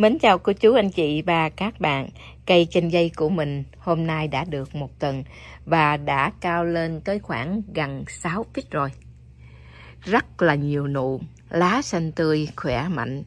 Mến chào cô chú anh chị và các bạn. Cây chanh dây của mình hôm nay đã được một tuần và đã cao lên tới khoảng gần 6 feet rồi. Rất là nhiều nụ, lá xanh tươi, khỏe mạnh.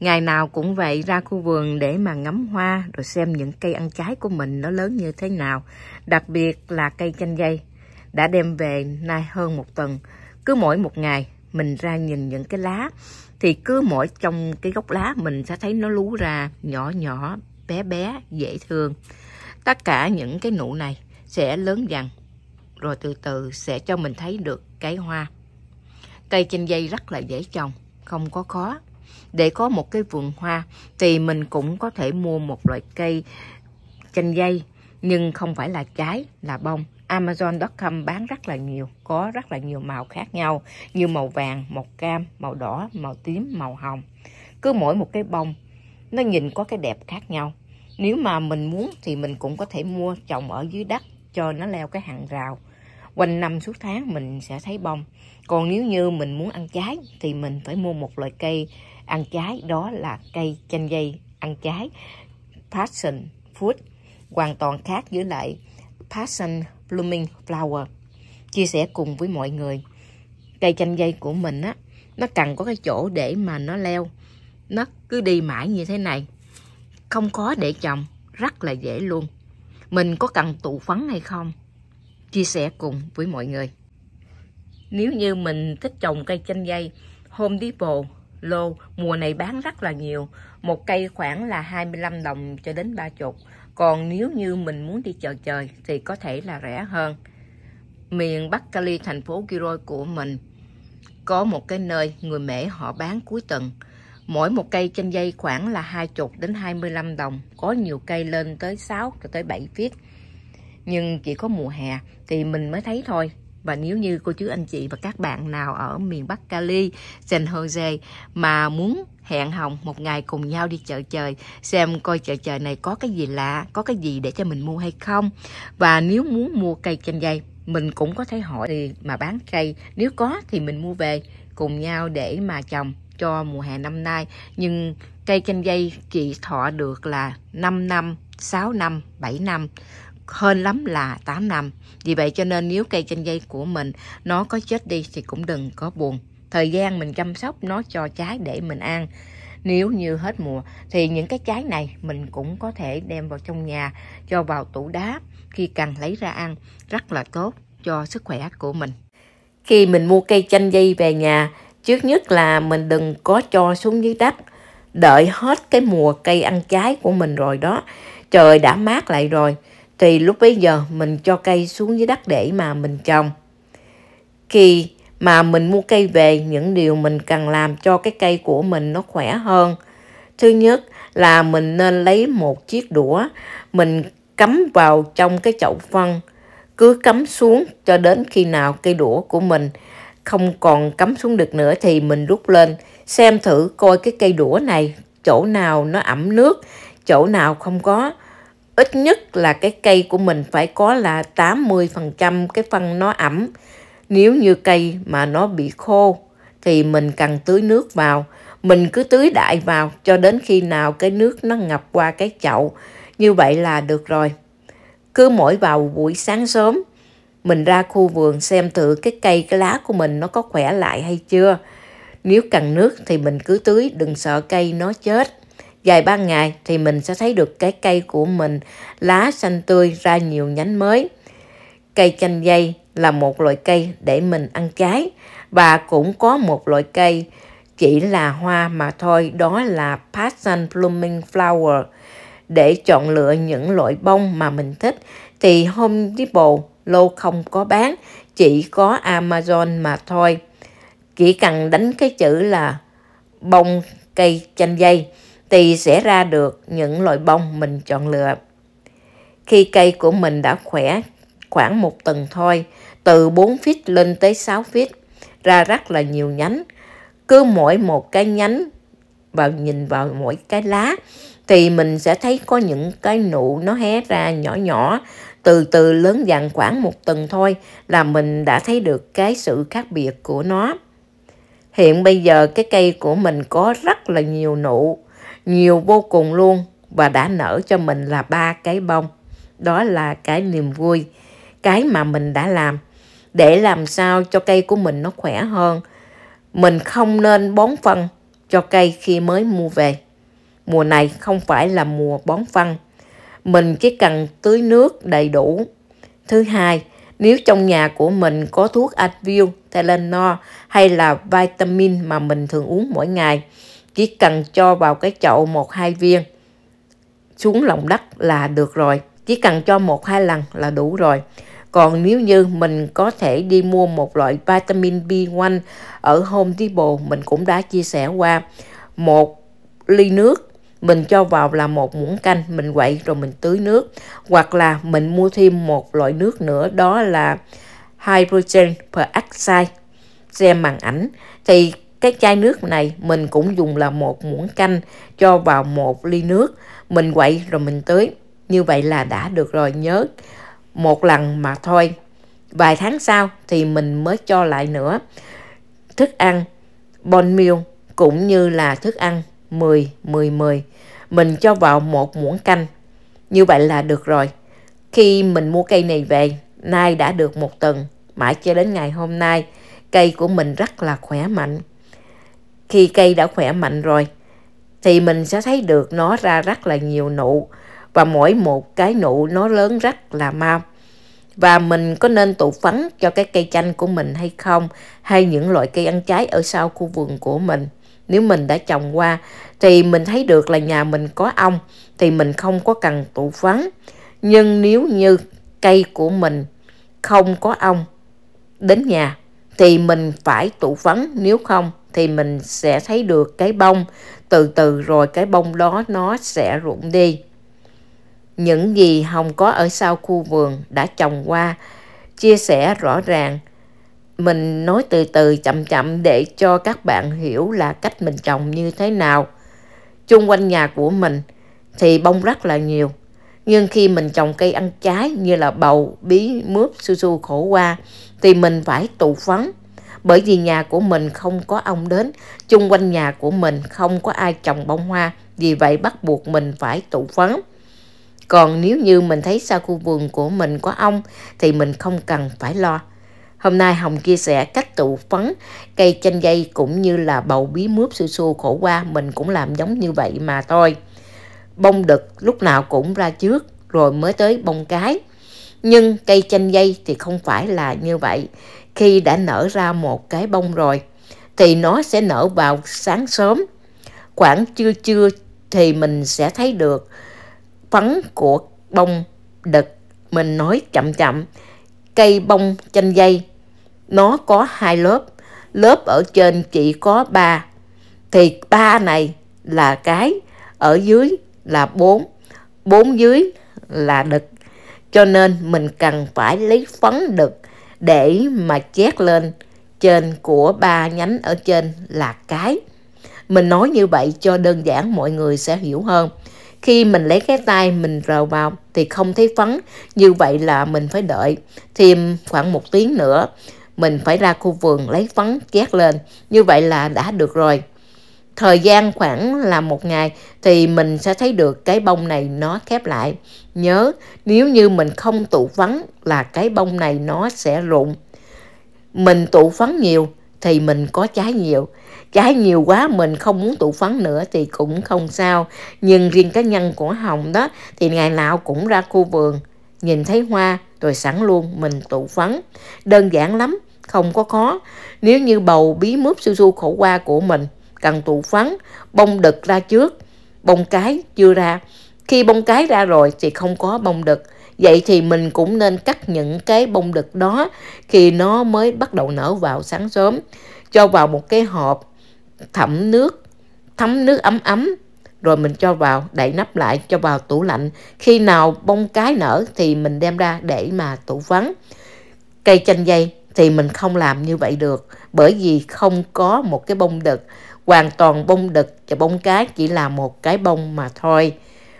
Ngày nào cũng vậy ra khu vườn để mà ngắm hoa rồi xem những cây ăn trái của mình nó lớn như thế nào. Đặc biệt là cây chanh dây đã đem về nay hơn một tuần. Cứ mỗi một ngày mình ra nhìn những cái lá thì cứ mỗi trong cái gốc lá mình sẽ thấy nó lú ra nhỏ nhỏ bé bé dễ thương tất cả những cái nụ này sẽ lớn dần rồi từ từ sẽ cho mình thấy được cái hoa cây chanh dây rất là dễ trồng không có khó để có một cái vườn hoa thì mình cũng có thể mua một loại cây chanh dây nhưng không phải là trái là bông Amazon.com bán rất là nhiều, có rất là nhiều màu khác nhau như màu vàng, màu cam, màu đỏ, màu tím, màu hồng. Cứ mỗi một cái bông nó nhìn có cái đẹp khác nhau. Nếu mà mình muốn thì mình cũng có thể mua trồng ở dưới đất cho nó leo cái hàng rào. Quanh năm suốt tháng mình sẽ thấy bông. Còn nếu như mình muốn ăn trái thì mình phải mua một loại cây ăn trái đó là cây chanh dây ăn trái passion fruit hoàn toàn khác với lại passion Blooming Flower chia sẻ cùng với mọi người cây chanh dây của mình á nó cần có cái chỗ để mà nó leo nó cứ đi mãi như thế này không có để trồng rất là dễ luôn mình có cần tụ phấn hay không chia sẻ cùng với mọi người nếu như mình thích trồng cây chanh dây Home Depot lô mùa này bán rất là nhiều một cây khoảng là 25 đồng cho đến 30 còn nếu như mình muốn đi chợ trời thì có thể là rẻ hơn. Miền Bắc Cali, thành phố Kiroi của mình, có một cái nơi người mẹ họ bán cuối tuần. Mỗi một cây chanh dây khoảng là 20 đến 25 đồng, có nhiều cây lên tới 6 cho tới 7 feet. Nhưng chỉ có mùa hè thì mình mới thấy thôi, và nếu như cô chú anh chị và các bạn nào ở miền Bắc Cali, San Jose mà muốn hẹn hồng một ngày cùng nhau đi chợ trời xem coi chợ trời này có cái gì lạ có cái gì để cho mình mua hay không và nếu muốn mua cây chanh dây mình cũng có thể hỏi thì mà bán cây nếu có thì mình mua về cùng nhau để mà trồng cho mùa hè năm nay nhưng cây chanh dây chỉ thọ được là 5 năm 6 năm 7 năm hơn lắm là 8 năm. Vì vậy cho nên nếu cây chanh dây của mình nó có chết đi thì cũng đừng có buồn. Thời gian mình chăm sóc nó cho trái để mình ăn. Nếu như hết mùa thì những cái trái này mình cũng có thể đem vào trong nhà cho vào tủ đá khi cần lấy ra ăn rất là tốt cho sức khỏe của mình. Khi mình mua cây chanh dây về nhà, trước nhất là mình đừng có cho xuống dưới đất. Đợi hết cái mùa cây ăn trái của mình rồi đó, trời đã mát lại rồi thì lúc bấy giờ mình cho cây xuống dưới đất để mà mình trồng khi mà mình mua cây về những điều mình cần làm cho cái cây của mình nó khỏe hơn thứ nhất là mình nên lấy một chiếc đũa mình cắm vào trong cái chậu phân cứ cắm xuống cho đến khi nào cây đũa của mình không còn cắm xuống được nữa thì mình rút lên xem thử coi cái cây đũa này chỗ nào nó ẩm nước chỗ nào không có ít nhất là cái cây của mình phải có là 80% cái phân nó ẩm. Nếu như cây mà nó bị khô thì mình cần tưới nước vào. Mình cứ tưới đại vào cho đến khi nào cái nước nó ngập qua cái chậu. Như vậy là được rồi. Cứ mỗi vào buổi sáng sớm mình ra khu vườn xem thử cái cây cái lá của mình nó có khỏe lại hay chưa. Nếu cần nước thì mình cứ tưới đừng sợ cây nó chết. Vài ba ngày thì mình sẽ thấy được cái cây của mình lá xanh tươi ra nhiều nhánh mới. Cây chanh dây là một loại cây để mình ăn trái và cũng có một loại cây chỉ là hoa mà thôi đó là passion blooming flower để chọn lựa những loại bông mà mình thích thì Home Depot lâu không có bán chỉ có Amazon mà thôi chỉ cần đánh cái chữ là bông cây chanh dây thì sẽ ra được những loại bông mình chọn lựa. Khi cây của mình đã khỏe khoảng một tuần thôi, từ 4 feet lên tới 6 feet, ra rất là nhiều nhánh. Cứ mỗi một cái nhánh vào nhìn vào mỗi cái lá thì mình sẽ thấy có những cái nụ nó hé ra nhỏ nhỏ từ từ lớn dần khoảng một tuần thôi là mình đã thấy được cái sự khác biệt của nó hiện bây giờ cái cây của mình có rất là nhiều nụ nhiều vô cùng luôn và đã nở cho mình là ba cái bông. Đó là cái niềm vui, cái mà mình đã làm để làm sao cho cây của mình nó khỏe hơn. Mình không nên bón phân cho cây khi mới mua về. Mùa này không phải là mùa bón phân. Mình chỉ cần tưới nước đầy đủ. Thứ hai, nếu trong nhà của mình có thuốc Advil, Telenor hay là vitamin mà mình thường uống mỗi ngày chỉ cần cho vào cái chậu một hai viên xuống lòng đất là được rồi chỉ cần cho một hai lần là đủ rồi còn nếu như mình có thể đi mua một loại vitamin B1 ở Home Depot mình cũng đã chia sẻ qua một ly nước mình cho vào là một muỗng canh mình quậy rồi mình tưới nước hoặc là mình mua thêm một loại nước nữa đó là hydrogen peroxide xem màn ảnh thì cái chai nước này mình cũng dùng là một muỗng canh cho vào một ly nước mình quậy rồi mình tưới như vậy là đã được rồi nhớ một lần mà thôi vài tháng sau thì mình mới cho lại nữa thức ăn bon meal cũng như là thức ăn 10 10 10 mình cho vào một muỗng canh như vậy là được rồi khi mình mua cây này về nay đã được một tuần mãi cho đến ngày hôm nay cây của mình rất là khỏe mạnh khi cây đã khỏe mạnh rồi, thì mình sẽ thấy được nó ra rất là nhiều nụ và mỗi một cái nụ nó lớn rất là mau. Và mình có nên tụ phấn cho cái cây chanh của mình hay không hay những loại cây ăn trái ở sau khu vườn của mình. Nếu mình đã trồng qua thì mình thấy được là nhà mình có ong thì mình không có cần tụ phấn. Nhưng nếu như cây của mình không có ong đến nhà thì mình phải tụ phấn nếu không thì mình sẽ thấy được cái bông từ từ rồi cái bông đó nó sẽ rụng đi những gì hồng có ở sau khu vườn đã trồng qua chia sẻ rõ ràng mình nói từ từ chậm chậm để cho các bạn hiểu là cách mình trồng như thế nào chung quanh nhà của mình thì bông rất là nhiều nhưng khi mình trồng cây ăn trái như là bầu bí mướp su su khổ qua thì mình phải tụ phấn bởi vì nhà của mình không có ông đến, chung quanh nhà của mình không có ai trồng bông hoa, vì vậy bắt buộc mình phải tụ phấn. Còn nếu như mình thấy sau khu vườn của mình có ong thì mình không cần phải lo. Hôm nay Hồng chia sẻ cách tụ phấn cây chanh dây cũng như là bầu bí mướp su su khổ qua mình cũng làm giống như vậy mà thôi. Bông đực lúc nào cũng ra trước rồi mới tới bông cái. Nhưng cây chanh dây thì không phải là như vậy khi đã nở ra một cái bông rồi thì nó sẽ nở vào sáng sớm. Khoảng trưa trưa thì mình sẽ thấy được phấn của bông đực. Mình nói chậm chậm, cây bông chanh dây. Nó có hai lớp, lớp ở trên chỉ có ba. Thì ba này là cái, ở dưới là bốn, bốn dưới là đực. Cho nên mình cần phải lấy phấn đực để mà chét lên trên của ba nhánh ở trên là cái. Mình nói như vậy cho đơn giản mọi người sẽ hiểu hơn. Khi mình lấy cái tay mình rờ vào thì không thấy phấn, như vậy là mình phải đợi thêm khoảng một tiếng nữa. Mình phải ra khu vườn lấy phấn chét lên, như vậy là đã được rồi thời gian khoảng là một ngày thì mình sẽ thấy được cái bông này nó khép lại nhớ nếu như mình không tụ phấn là cái bông này nó sẽ rụng mình tụ phấn nhiều thì mình có trái nhiều trái nhiều quá mình không muốn tụ phấn nữa thì cũng không sao nhưng riêng cá nhân của hồng đó thì ngày nào cũng ra khu vườn nhìn thấy hoa rồi sẵn luôn mình tụ phấn đơn giản lắm không có khó nếu như bầu bí mướp su su khổ qua của mình cần tụ phấn, bông đực ra trước, bông cái chưa ra. Khi bông cái ra rồi thì không có bông đực. Vậy thì mình cũng nên cắt những cái bông đực đó khi nó mới bắt đầu nở vào sáng sớm. Cho vào một cái hộp thẩm nước, thấm nước ấm ấm rồi mình cho vào đậy nắp lại cho vào tủ lạnh khi nào bông cái nở thì mình đem ra để mà tủ vắng cây chanh dây thì mình không làm như vậy được bởi vì không có một cái bông đực Hoàn toàn bông đực và bông cá chỉ là một cái bông mà thôi.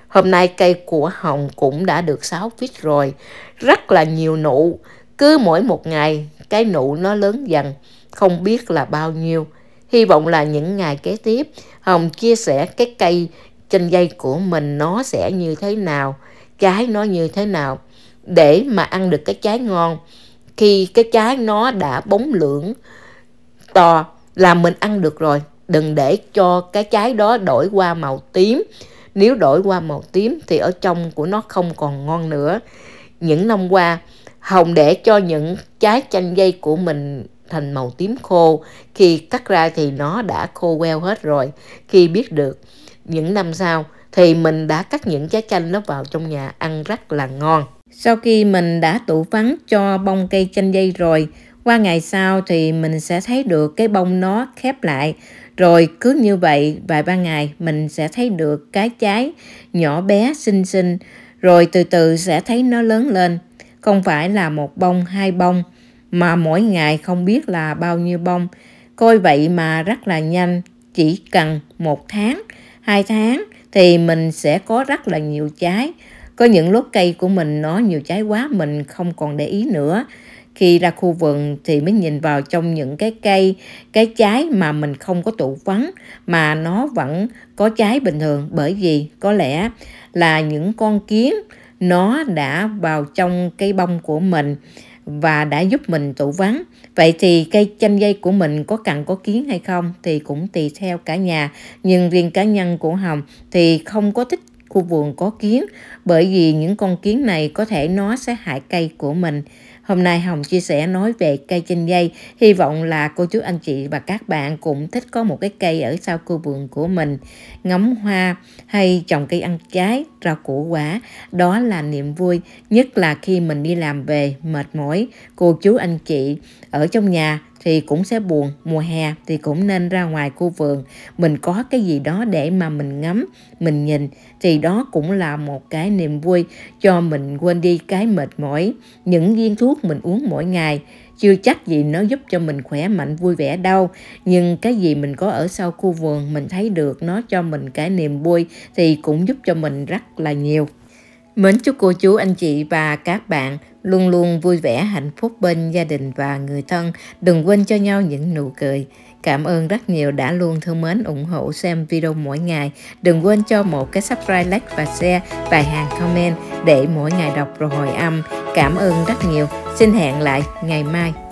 Hôm nay cây của Hồng cũng đã được 6 feet rồi, rất là nhiều nụ. Cứ mỗi một ngày, cái nụ nó lớn dần, không biết là bao nhiêu. Hy vọng là những ngày kế tiếp, Hồng chia sẻ cái cây trên dây của mình nó sẽ như thế nào, trái nó như thế nào, để mà ăn được cái trái ngon. Khi cái trái nó đã bóng lưỡng to là mình ăn được rồi đừng để cho cái trái đó đổi qua màu tím nếu đổi qua màu tím thì ở trong của nó không còn ngon nữa những năm qua hồng để cho những trái chanh dây của mình thành màu tím khô khi cắt ra thì nó đã khô queo hết rồi khi biết được những năm sau thì mình đã cắt những trái chanh nó vào trong nhà ăn rất là ngon sau khi mình đã tủ vắng cho bông cây chanh dây rồi qua ngày sau thì mình sẽ thấy được cái bông nó khép lại rồi cứ như vậy vài ba ngày mình sẽ thấy được cái trái nhỏ bé xinh xinh rồi từ từ sẽ thấy nó lớn lên. Không phải là một bông hai bông mà mỗi ngày không biết là bao nhiêu bông. Coi vậy mà rất là nhanh, chỉ cần một tháng, hai tháng thì mình sẽ có rất là nhiều trái. Có những lúc cây của mình nó nhiều trái quá mình không còn để ý nữa khi ra khu vườn thì mới nhìn vào trong những cái cây cái trái mà mình không có tụ vắng mà nó vẫn có trái bình thường bởi vì có lẽ là những con kiến nó đã vào trong cây bông của mình và đã giúp mình tụ vắng. Vậy thì cây chanh dây của mình có cần có kiến hay không thì cũng tùy theo cả nhà. Nhưng riêng cá nhân của Hồng thì không có thích khu vườn có kiến bởi vì những con kiến này có thể nó sẽ hại cây của mình. Hôm nay Hồng chia sẻ nói về cây chanh dây. Hy vọng là cô chú anh chị và các bạn cũng thích có một cái cây ở sau khu vườn của mình. Ngắm hoa hay trồng cây ăn trái, rau củ quả. Đó là niềm vui, nhất là khi mình đi làm về mệt mỏi. Cô chú anh chị ở trong nhà thì cũng sẽ buồn mùa hè thì cũng nên ra ngoài khu vườn mình có cái gì đó để mà mình ngắm mình nhìn thì đó cũng là một cái niềm vui cho mình quên đi cái mệt mỏi những viên thuốc mình uống mỗi ngày chưa chắc gì nó giúp cho mình khỏe mạnh vui vẻ đâu nhưng cái gì mình có ở sau khu vườn mình thấy được nó cho mình cái niềm vui thì cũng giúp cho mình rất là nhiều mến chúc cô chú anh chị và các bạn luôn luôn vui vẻ hạnh phúc bên gia đình và người thân. Đừng quên cho nhau những nụ cười. Cảm ơn rất nhiều đã luôn thương mến ủng hộ xem video mỗi ngày. Đừng quên cho một cái subscribe, like và share vài hàng comment để mỗi ngày đọc rồi hồi âm. Cảm ơn rất nhiều. Xin hẹn lại ngày mai.